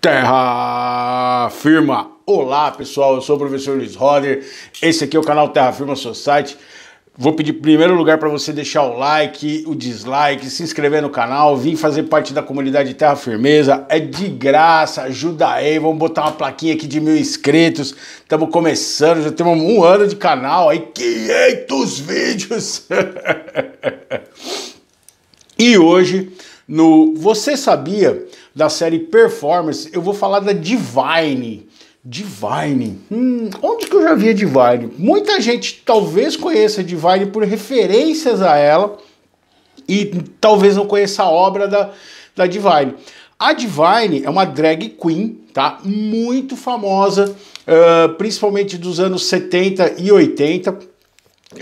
Terra Firma. Olá, pessoal. Eu sou o professor Luiz Roder. Esse aqui é o canal Terra Firma Society. Vou pedir em primeiro lugar para você deixar o like, o dislike, se inscrever no canal, vir fazer parte da comunidade Terra Firmeza. É de graça, ajuda aí. Vamos botar uma plaquinha aqui de mil inscritos. Estamos começando, já temos um ano de canal, aí 500 vídeos. e hoje, no Você Sabia? da série Performance, eu vou falar da Divine. Divine. Hum, onde que eu já vi a Divine? Muita gente talvez conheça a Divine por referências a ela e talvez não conheça a obra da, da Divine. A Divine é uma drag queen, tá? Muito famosa, uh, principalmente dos anos 70 e 80. Uh,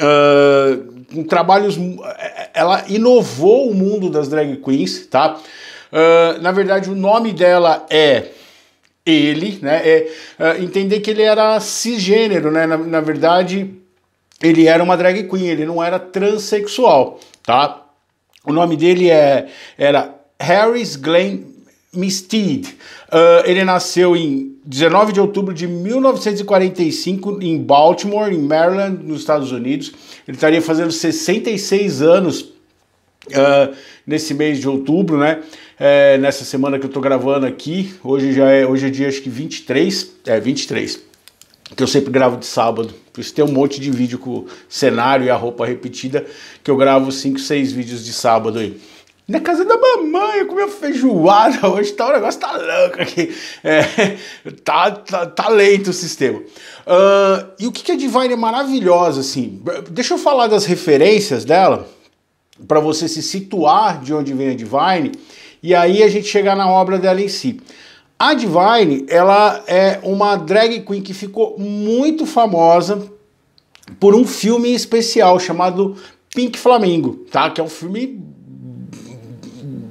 ah, com trabalhos. Eh, eh, ela inovou o mundo das drag queens, tá? Uh, na verdade, o nome dela é ele, né? É, uh, entender que ele era cisgênero, né? Na, na verdade, ele era uma drag queen, ele não era transexual, tá? O nome dele é, era Harris Glenn Misteed. Uh, ah, ele nasceu em 19 de outubro de 1945 em Baltimore, em Maryland, nos Estados Unidos. Ele estaria fazendo 66 anos Uh, nesse mês de outubro, né? É, nessa semana que eu tô gravando aqui, hoje já é, hoje é dia acho que 23, é 23, que eu sempre gravo de sábado. Por isso tem um monte de vídeo com o cenário e a roupa repetida, que eu gravo 5, 6 vídeos de sábado aí. Na casa da mamãe, eu comi feijoada hoje, tá, o negócio tá louco aqui. É, tá, tá, tá lento o sistema. Uh, e o que, que a Divine é maravilhosa, assim. Deixa eu falar das referências dela para você se situar de onde vem a Divine e aí a gente chegar na obra dela em si. A Divine, ela é uma drag queen que ficou muito famosa por um filme especial chamado Pink Flamingo, tá? Que é um filme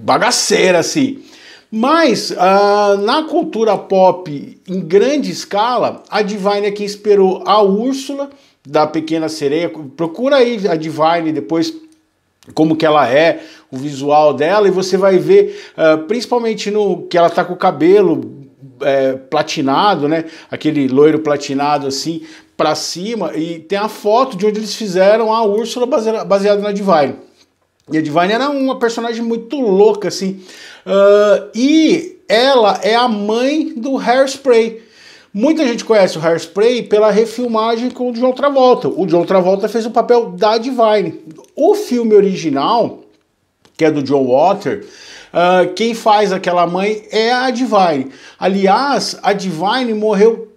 bagaceira, assim. Mas uh, na cultura pop em grande escala, a Divine é quem inspirou a Úrsula da Pequena Sereia. Procura aí a Divine depois como que ela é, o visual dela, e você vai ver, uh, principalmente no que ela tá com o cabelo é, platinado, né? Aquele loiro platinado assim para cima e tem a foto de onde eles fizeram a Úrsula baseada, baseada na Divine. E a Divine era uma personagem muito louca assim. Uh, e ela é a mãe do Hairspray. Muita gente conhece o Hairspray pela refilmagem com o John Travolta. O John Travolta fez o papel da Divine. O filme original, que é do John Water, uh, ah, quem faz aquela mãe é a Divine. Aliás, a Divine morreu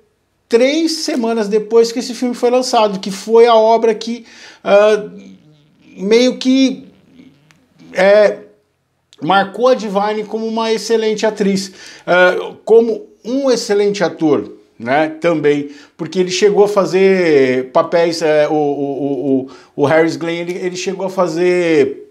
três semanas depois que esse filme foi lançado, que foi a obra que uh, meio que é, marcou a Divine como uma excelente atriz, uh, como um excelente ator né? Também. Porque ele chegou a fazer papéis. É, o, o, o, o Harris Glenn ele, ele chegou a fazer.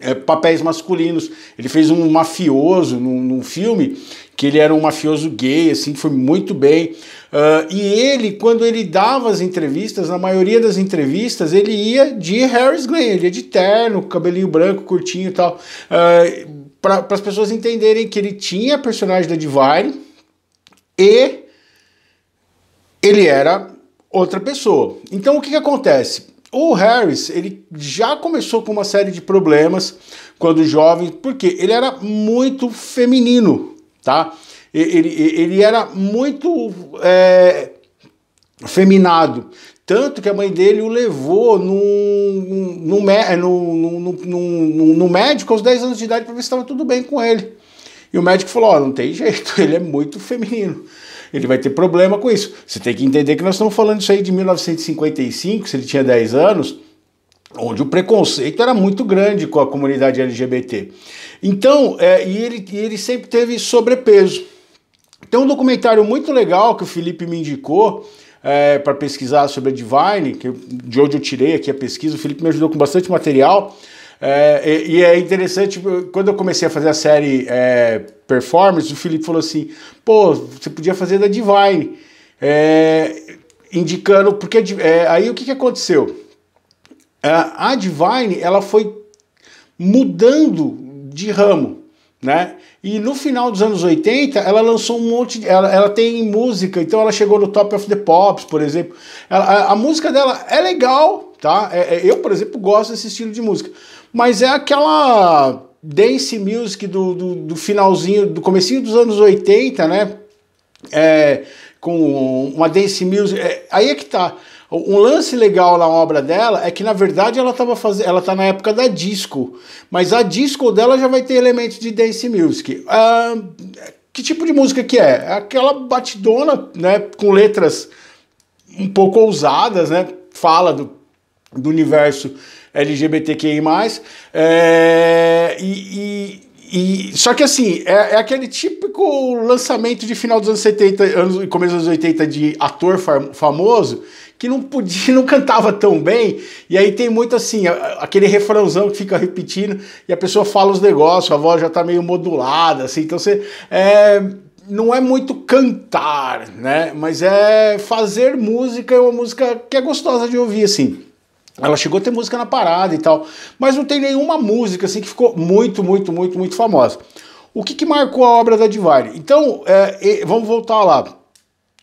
É, papéis masculinos. Ele fez um mafioso num, num, filme que ele era um mafioso gay, assim, foi muito bem. Uh, e ele, quando ele dava as entrevistas, na maioria das entrevistas, ele ia de Harris Glenn, ele ia de terno, cabelinho branco, curtinho e tal. Uh, ah, para as pessoas entenderem que ele tinha personagem da Divine e ele era outra pessoa. Então o que, que acontece? O Harris ele já começou com uma série de problemas quando jovem, porque ele era muito feminino, tá? Ele, ele era muito é, feminado. Tanto que a mãe dele o levou no no é, médico aos 10 anos de idade para ver se estava tudo bem com ele. E o médico falou: oh, não tem jeito, ele é muito feminino ele vai ter problema com isso. Você tem que entender que nós estamos falando isso aí de 1955, se ele tinha 10 anos, onde o preconceito era muito grande com a comunidade LGBT. Então, é, e ele, ele sempre teve sobrepeso. Tem um documentário muito legal que o Felipe me indicou é, para pesquisar sobre a Divine, que, de onde eu tirei aqui a pesquisa. O Felipe me ajudou com bastante material. É, e, e, é interessante, tipo, quando eu comecei a fazer a série é, Performance, o Felipe falou assim: pô, você podia fazer da Divine. É, indicando, porque é, aí o que, que aconteceu? A Divine ela foi mudando de ramo, né? E no final dos anos 80, ela lançou um monte. De, ela, ela tem música, então ela chegou no Top of the Pops, por exemplo. Ela, a, a, música dela é legal, tá? É, é eu, por exemplo, gosto desse estilo de música mas é aquela dance music do, do, do finalzinho, do comecinho dos anos 80, né? É, com uma dance music. É, aí é que tá. Um lance legal na obra dela é que, na verdade, ela tava fazendo. Ela tá na época da disco. Mas a disco dela já vai ter elementos de dance music. Ah, que tipo de música que é? é? Aquela batidona, né? Com letras um pouco ousadas, né? Fala do, do universo LGBTQI+, é, e, e, e, só que assim, é, é, aquele típico lançamento de final dos anos 70 anos, começo dos 80 de ator famoso que não podia, não cantava tão bem, e aí tem muito assim, aquele refrãozão que fica repetindo, e a pessoa fala os negócios, a voz já tá meio modulada, assim, então você... É, não é muito cantar, né? Mas é fazer música, é uma música que é gostosa de ouvir, assim. Ela chegou a ter música na parada e tal, mas não tem nenhuma música assim que ficou muito, muito, muito, muito famosa. O que, que marcou a obra da Divine? Então, é, vamos voltar lá.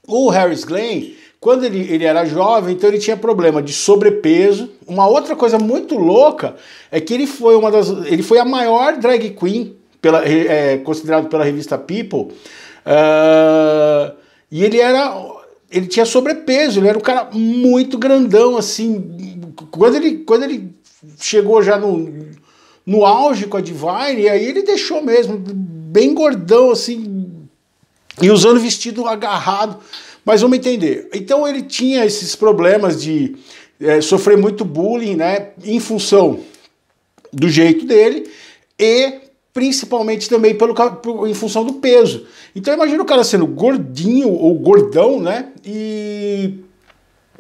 O Harris Glenn, quando ele, ele era jovem, então ele tinha problema de sobrepeso. Uma outra coisa muito louca é que ele foi uma das. Ele foi a maior drag queen, pela, é, considerado pela revista People. Ah, e ele era. Ele tinha sobrepeso, ele era um cara muito grandão, assim, quando ele, quando ele chegou já no, no auge com a Divine, aí ele deixou mesmo, bem gordão assim, e usando vestido agarrado. Mas vamos entender. Então ele tinha esses problemas de é, sofrer muito bullying, né, em função do jeito dele e principalmente também pelo, em função do peso. Então imagina o cara sendo gordinho ou gordão, né? E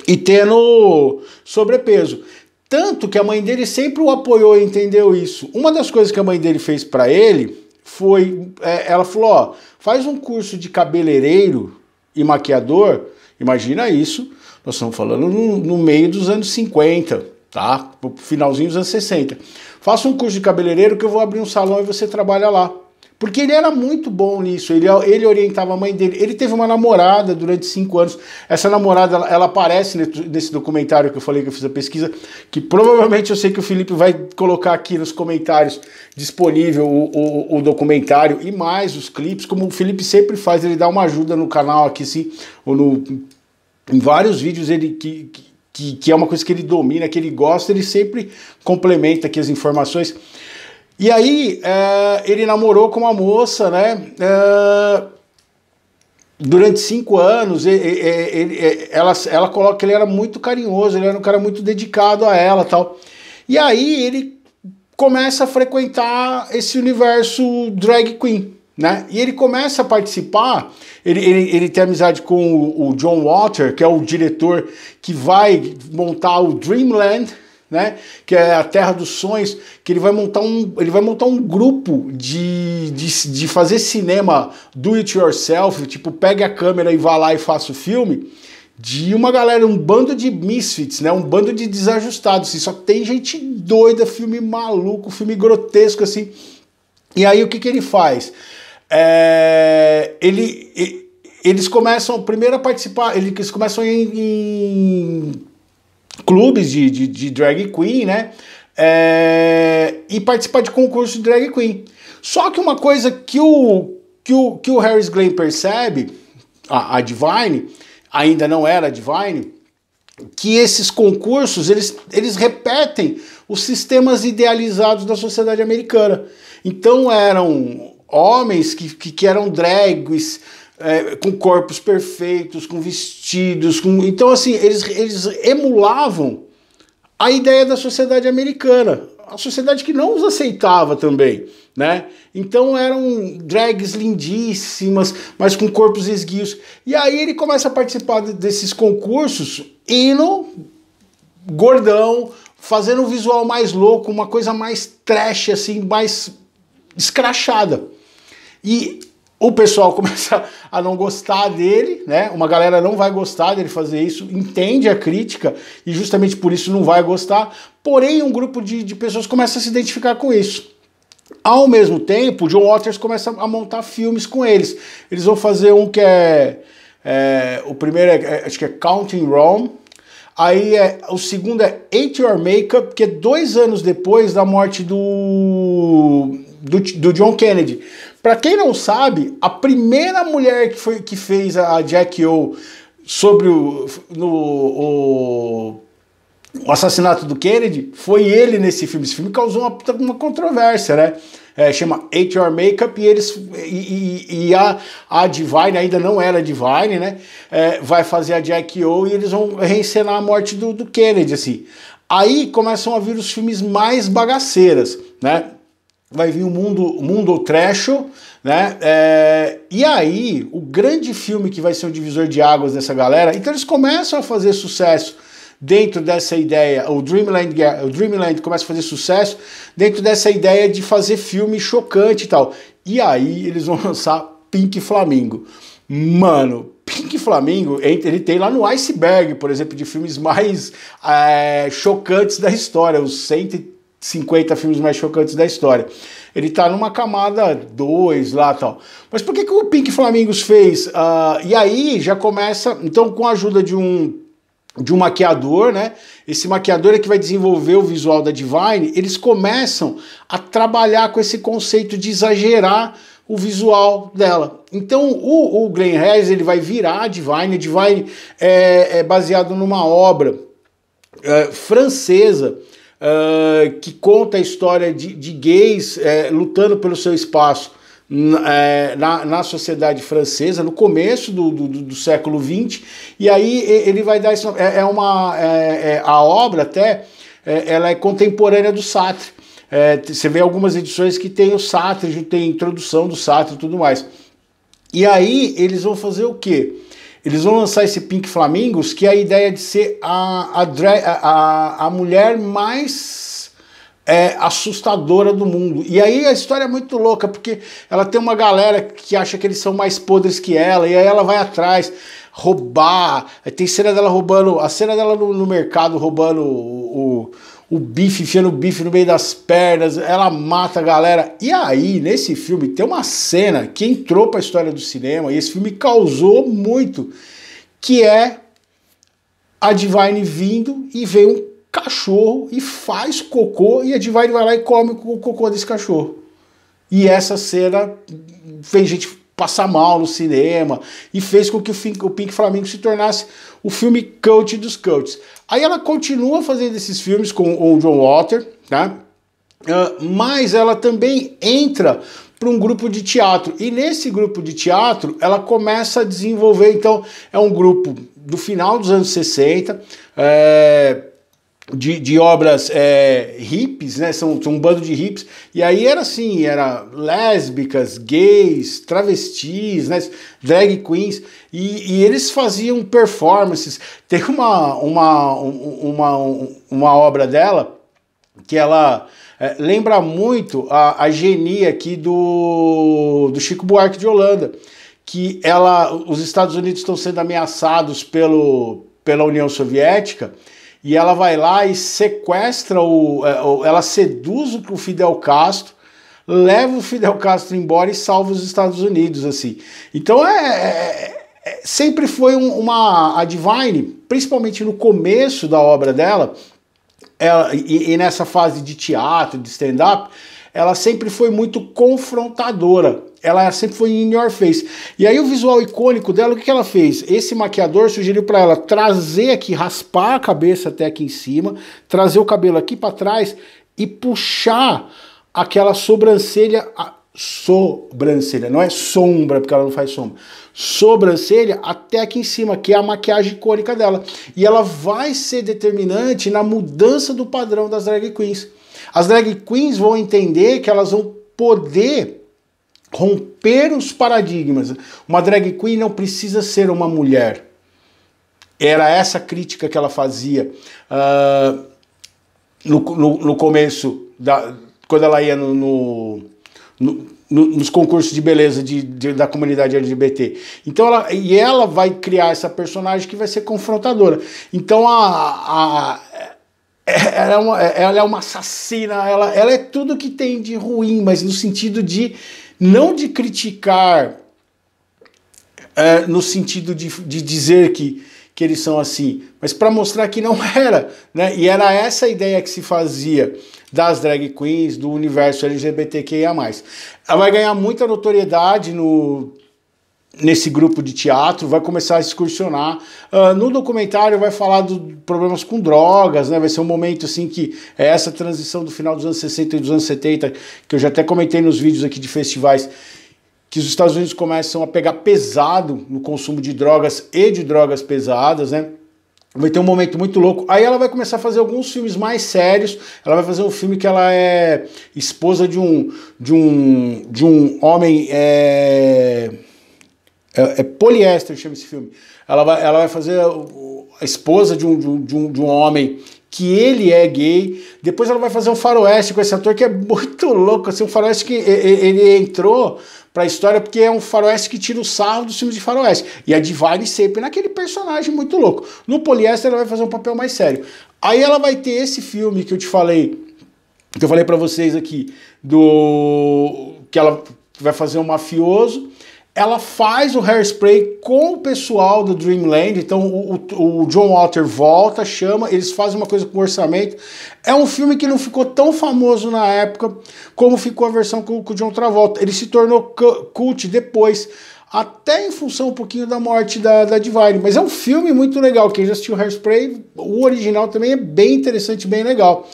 e tendo sobrepeso. Tanto que a mãe dele sempre o apoiou e entendeu isso. Uma das coisas que a mãe dele fez para ele foi: é, ela falou, ó, faz um curso de cabeleireiro e maquiador. Imagina isso, nós estamos falando no, no meio dos anos 50, tá? Finalzinho dos anos 60. Faça um curso de cabeleireiro que eu vou abrir um salão e você trabalha lá. Porque ele era muito bom nisso, ele, ele orientava a mãe dele. Ele teve uma namorada durante cinco anos. Essa namorada, ela, ela aparece nesse documentário que eu falei que eu fiz a pesquisa, que provavelmente eu sei que o Felipe vai colocar aqui nos comentários disponível o, o, o documentário e mais os clipes, como o Felipe sempre faz, ele dá uma ajuda no canal aqui, sim, ou no, em vários vídeos ele que, que, que é uma coisa que ele domina, que ele gosta, ele sempre complementa aqui as informações. E aí é, ele namorou com uma moça, né? É, durante cinco anos, ele, ele, ela, ela coloca que ele era muito carinhoso, ele era um cara muito dedicado a ela tal. E aí ele começa a frequentar esse universo drag queen, né? E ele começa a participar, ele, ele, ele tem amizade com o, o John Walter, que é o diretor que vai montar o Dreamland, né? Que é a terra dos sonhos, que ele vai montar um, ele vai montar um grupo de, de, de fazer cinema do it yourself, tipo, pegue a câmera e vá lá e faça o filme de uma galera, um bando de misfits, né? Um bando de desajustados, assim, só tem gente doida, filme maluco, filme grotesco, assim. E aí o que, que ele faz? É... ele, eles começam primeiro a participar, eles começam em, em clubes de, de, de drag queen, né? É, e participar de concurso de drag queen. Só que uma coisa que o, que o, que o Harris Glenn percebe, a, a Divine, ainda não era a Divine, que esses concursos eles, eles repetem os sistemas idealizados da sociedade americana. Então eram homens que, que, que eram drags, é, com corpos perfeitos, com vestidos, com... então assim eles, eles emulavam a ideia da sociedade americana, a sociedade que não os aceitava também, né? Então eram drags lindíssimas, mas com corpos esguios. E aí ele começa a participar desses concursos, hino, gordão, fazendo um visual mais louco, uma coisa mais trash, assim, mais escrachada. E o pessoal começa a não gostar dele, né? Uma galera não vai gostar dele fazer isso, entende a crítica e justamente por isso não vai gostar. Porém, um grupo de, de pessoas começa a se identificar com isso. Ao mesmo tempo, John Waters começa a montar filmes com eles. Eles vão fazer um que é. é o primeiro é, é, acho que é Counting Rome. Aí é, o segundo é Hate Your Makeup, que é dois anos depois da morte do, do, do John Kennedy. Para quem não sabe, a primeira mulher que, foi, que fez a Jack O sobre o, no, o, o, assassinato do Kennedy foi ele nesse filme. Esse filme causou uma, uma controvérsia, né? É, chama Hate Your Makeup e eles e, e, e, a, a Divine ainda não era Divine, né? É, vai fazer a Jack O e eles vão reencenar a morte do, do Kennedy, assim. Aí começam a vir os filmes mais bagaceiras, né? vai vir o mundo, mundo trash, né? É, e aí, o grande filme que vai ser o divisor de águas dessa galera, então eles começam a fazer sucesso dentro dessa ideia, o Dreamland, o Dreamland começa a fazer sucesso dentro dessa ideia de fazer filme chocante e tal. E aí eles vão lançar Pink Flamingo. Mano, Pink Flamingo, ele tem lá no Iceberg, por exemplo, de filmes mais é, chocantes da história, os 130 50 filmes mais chocantes da história. Ele tá numa camada 2 lá tal. Mas por que, que o Pink Flamingos fez? Uh, e aí já começa. Então, com a ajuda de um de um maquiador, né? Esse maquiador é que vai desenvolver o visual da Divine. Eles começam a trabalhar com esse conceito de exagerar o visual dela. Então o, o Glenn Rez ele vai virar a Divine. A Divine é, é baseado numa obra é, francesa uh, que conta a história de, de gays é, lutando pelo seu espaço é, na, na sociedade francesa, no começo do, do, do, século XX, e aí ele vai dar isso. É, é uma. É, a obra até ela é contemporânea do Sartre. você vê algumas edições que tem o Sartre, tem introdução do Sartre e tudo mais. E aí eles vão fazer o quê? Eles vão lançar esse Pink Flamingos, que é a ideia de ser a, a, a, a mulher mais é, assustadora do mundo. E aí a história é muito louca, porque ela tem uma galera que acha que eles são mais podres que ela, e aí ela vai atrás roubar. Tem cena dela roubando, a cena dela no, no mercado roubando o, o o bife enfiando o bife no meio das pernas, ela mata a galera. E aí, nesse filme, tem uma cena que entrou para a história do cinema e esse filme causou muito, que é a Divine vindo e vem um cachorro e faz cocô e a Divine vai lá e come o cocô desse cachorro. E essa cena fez gente passar mal no cinema e fez com que o Pink Flamengo se tornasse o filme coach dos cults. Aí ela continua fazendo esses filmes com o John Walter, tá? Uh, mas ela também entra para um grupo de teatro. E nesse grupo de teatro, ela começa a desenvolver. Então, é um grupo do final dos anos 60. É de, de obras é, hippies, né? São, são um bando de hippies. E aí era assim, era lésbicas, gays, travestis, né? drag queens. E, e eles faziam performances. Tem uma, uma, uma, uma obra dela que ela é, lembra muito a, a genia aqui do, do Chico Buarque de Holanda. Que ela, os Estados Unidos estão sendo ameaçados pelo, pela União Soviética e ela vai lá e sequestra o. É, ela seduz o Fidel Castro, leva o Fidel Castro embora e salva os Estados Unidos, assim. Então é, é. é sempre foi um, uma. A Divine, principalmente no começo da obra dela, ela, e, e nessa fase de teatro, de stand-up, ela sempre foi muito confrontadora ela sempre foi in your face. E aí o visual icônico dela, o que, que ela fez? Esse maquiador sugeriu para ela trazer aqui, raspar a cabeça até aqui em cima, trazer o cabelo aqui para trás e puxar aquela sobrancelha sobrancelha, não é sombra, porque ela não faz sombra. Sobrancelha até aqui em cima, que é a maquiagem icônica dela. E ela vai ser determinante na mudança do padrão das drag queens. As drag queens vão entender que elas vão poder romper os paradigmas. Uma drag queen não precisa ser uma mulher. Era essa crítica que ela fazia uh, no, no, no, começo, da, quando ela ia no, no nos concursos de beleza de, de, da comunidade LGBT. Então ela, e ela vai criar essa personagem que vai ser confrontadora. Então a, a ela, é uma, ela é uma assassina, ela, ela é tudo que tem de ruim, mas no sentido de não de criticar é, no sentido de, de dizer que, que eles são assim, mas para mostrar que não era, né? E era essa a ideia que se fazia das drag queens, do universo LGBTQIA+. Ela vai ganhar muita notoriedade no nesse grupo de teatro, vai começar a excursionar. Uh, no documentário vai falar de problemas com drogas, né? Vai ser um momento assim que é essa transição do final dos anos 60 e dos anos 70, que eu já até comentei nos vídeos aqui de festivais, que os Estados Unidos começam a pegar pesado no consumo de drogas e de drogas pesadas, né? Vai ter um momento muito louco. Aí ela vai começar a fazer alguns filmes mais sérios. Ela vai fazer um filme que ela é esposa de um de um de um homem é é, é poliéster, chama esse filme. Ela vai, ela vai fazer a, a esposa de um, de um, de, um, homem que ele é gay. Depois ela vai fazer um faroeste com esse ator que é muito louco. Assim, um faroeste que ele entrou para a história porque é um faroeste que tira o sarro dos filmes de faroeste. E a é Divine sempre naquele personagem muito louco. No poliéster ela vai fazer um papel mais sério. Aí ela vai ter esse filme que eu te falei, que eu falei para vocês aqui, do que ela vai fazer um mafioso ela faz o hairspray com o pessoal do Dreamland. Então o, o, o, John Walter volta, chama, eles fazem uma coisa com orçamento. É um filme que não ficou tão famoso na época como ficou a versão com, com o John Travolta. Ele se tornou cult depois, até em função um pouquinho da morte da, da Divine. Mas é um filme muito legal. Quem já assistiu o Hairspray, o original também é bem interessante, bem legal.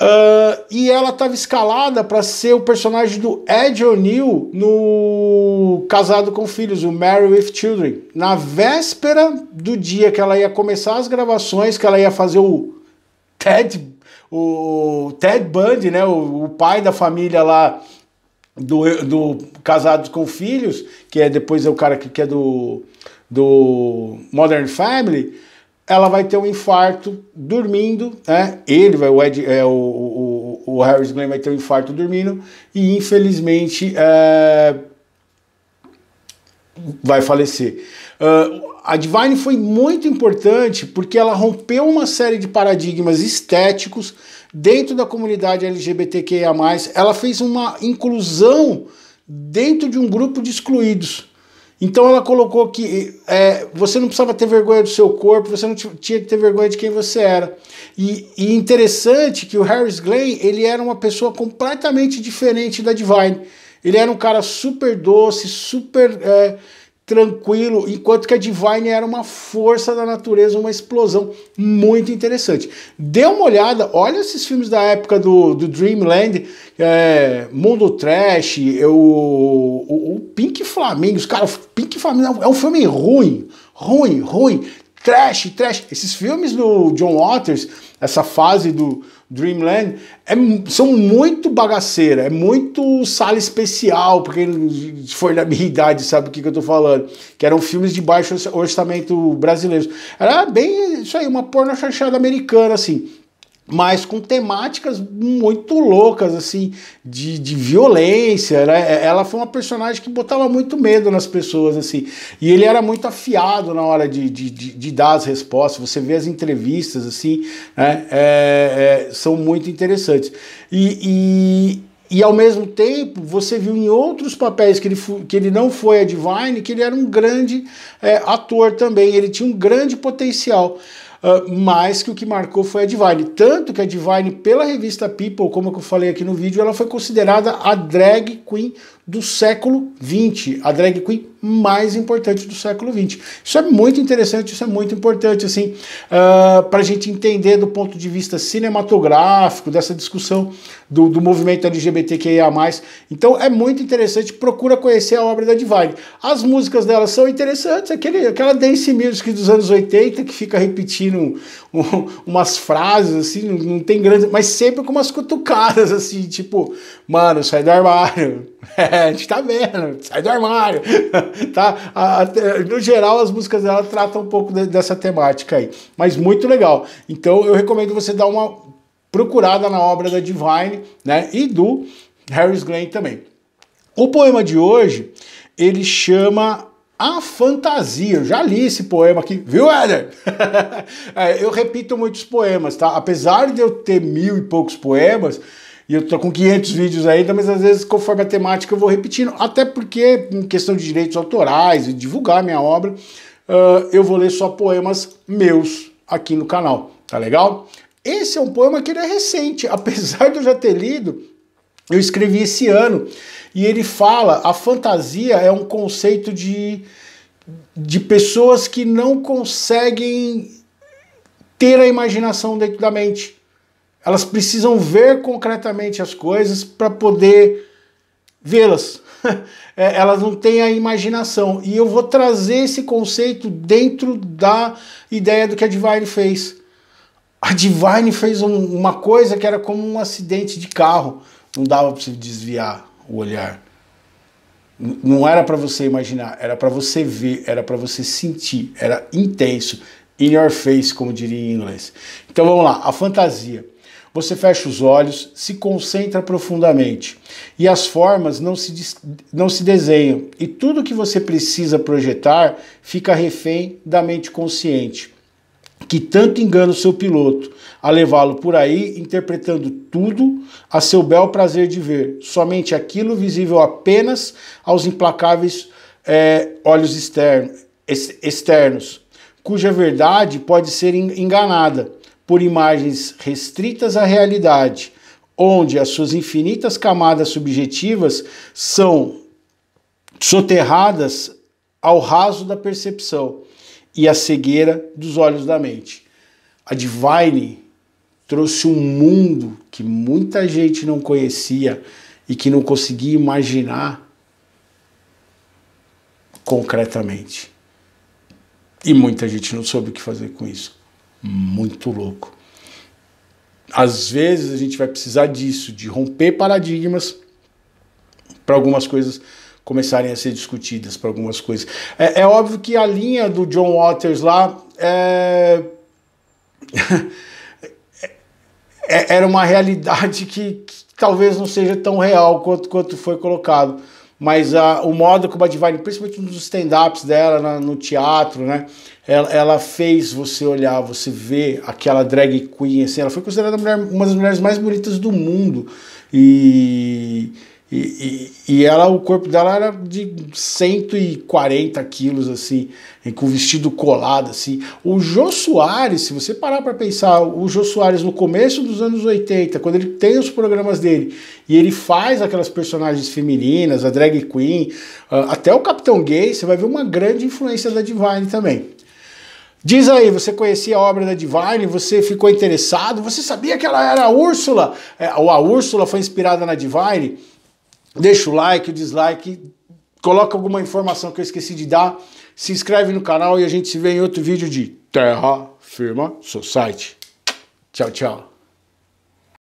Uh, e ela estava escalada para ser o personagem do Ed O'Neill no Casado com Filhos, o Married with Children. Na véspera do dia que ela ia começar as gravações, que ela ia fazer o Ted, o Ted Bundy, né, o, o pai da família lá do, do Casados com Filhos, que é depois é o cara que, que é do, do Modern Family ela vai ter um infarto dormindo, né? Ele vai, o, Ed, é, o, o, o Harris Glenn vai ter um infarto dormindo e infelizmente é, vai falecer. Uh, a Divine foi muito importante porque ela rompeu uma série de paradigmas estéticos dentro da comunidade LGBTQIA. Ela fez uma inclusão dentro de um grupo de excluídos. Então ela colocou que é, você não precisava ter vergonha do seu corpo, você não tinha que ter vergonha de quem você era. E, e interessante que o Harris Glenn ele era uma pessoa completamente diferente da Divine. Ele era um cara super doce, super é, tranquilo, enquanto que a Divine era uma força da natureza, uma explosão muito interessante. Dê uma olhada, olha esses filmes da época do, do Dreamland, é, Mundo Trash, eu, é, o, o Pink Flamengo, os caras, Pink Flamengo é um filme ruim, ruim, ruim trash, trash. Esses filmes do John Waters, essa fase do Dreamland, é, são muito bagaceira, é muito sala especial, porque se for da minha idade sabe o que, que eu tô falando, que eram filmes de baixo orçamento brasileiro. Era bem isso aí, uma porno chanchada americana, assim mas com temáticas muito loucas, assim, de, de violência. Ela, né? é, ela foi uma personagem que botava muito medo nas pessoas, assim. E ele era muito afiado na hora de, de, de, de dar as respostas. Você vê as entrevistas, assim, né? É, é, são muito interessantes. e, e e ao mesmo tempo você viu em outros papéis que ele, que ele não foi a Divine, que ele era um grande é, ator também, ele tinha um grande potencial. Ah, mais mas que o que marcou foi a Divine. Tanto que a Divine, pela revista People, como eu falei aqui no vídeo, ela foi considerada a drag queen do século XX, a drag queen mais importante do século XX. Isso é muito interessante, isso é muito importante, assim, uh, ah, para a gente entender do ponto de vista cinematográfico, dessa discussão do, do movimento LGBTQIA+. Então é muito interessante, procura conhecer a obra da Divine. As músicas dela são interessantes, aquele, aquela dance music dos anos 80, que fica repetindo um, umas frases, assim, não, não tem grande... Mas sempre com umas cutucadas, assim, tipo, mano, sai do armário, É, a gente tá vendo, sai do armário, tá? A, a, no geral, as músicas dela tratam um pouco de, dessa temática aí, mas muito legal. Então, eu recomendo você dar uma procurada na obra da Divine, né? E do Harris Glenn também. O poema de hoje, ele chama a fantasia. Eu já li esse poema aqui, viu, Éder? é, eu repito muitos poemas, tá? Apesar de eu ter mil e poucos poemas, e eu tô com 500 vídeos ainda, mas às vezes, conforme a temática, eu vou repetindo. Até porque, em questão de direitos autorais e divulgar minha obra, uh, eu vou ler só poemas meus aqui no canal, tá legal? Esse é um poema que ele é recente, apesar de eu já ter lido, eu escrevi esse ano. E ele fala: a fantasia é um conceito de, de pessoas que não conseguem ter a imaginação dentro da mente. Elas precisam ver concretamente as coisas para poder vê-las. É, elas não têm a imaginação. E eu vou trazer esse conceito dentro da ideia do que a Divine fez. A Divine fez um, uma coisa que era como um acidente de carro. Não dava para você desviar o olhar. não era para você imaginar, era para você ver, era para você sentir, era intenso, in your face, como diria em inglês. Então vamos lá, a fantasia. Você fecha os olhos, se concentra profundamente e as formas não se, não se desenham, e tudo que você precisa projetar fica refém da mente consciente que tanto engana o seu piloto, a levá-lo por aí interpretando tudo a seu bel prazer de ver, somente aquilo visível apenas aos implacáveis é, olhos externos, cuja verdade pode ser enganada, por imagens restritas à realidade, onde as suas infinitas camadas subjetivas são soterradas ao raso da percepção e à cegueira dos olhos da mente. A Divine trouxe um mundo que muita gente não conhecia e que não conseguia imaginar concretamente. E muita gente não soube o que fazer com isso muito louco. Às vezes a gente vai precisar disso, de romper paradigmas para algumas coisas começarem a ser discutidas, para algumas coisas. É, é, óbvio que a linha do John Waters lá é... é, era uma realidade que, que, talvez não seja tão real quanto, quanto foi colocado. Mas a, o modo como a Divine, principalmente nos stand-ups dela, na, no teatro, né? Ela, ela, fez você olhar, você ver aquela drag queen, assim, ela foi considerada mulher, uma das mulheres mais bonitas do mundo. E, e, e, ela, o corpo dela era de 140 quilos, assim, com o vestido colado, assim. O Jô Soares, se você parar para pensar, o Jô Soares no começo dos anos 80, quando ele tem os programas dele e ele faz aquelas personagens femininas, a drag queen, ah, até o Capitão Gay, você vai ver uma grande influência da Divine também. Diz aí, você conhecia a obra da Divine? Você ficou interessado? Você sabia que ela era a Úrsula? É, ou a Úrsula foi inspirada na Divine? Deixa o like, o dislike, coloca alguma informação que eu esqueci de dar, se inscreve no canal e a gente se vê em outro vídeo de Terra Firma Society. Tchau, tchau.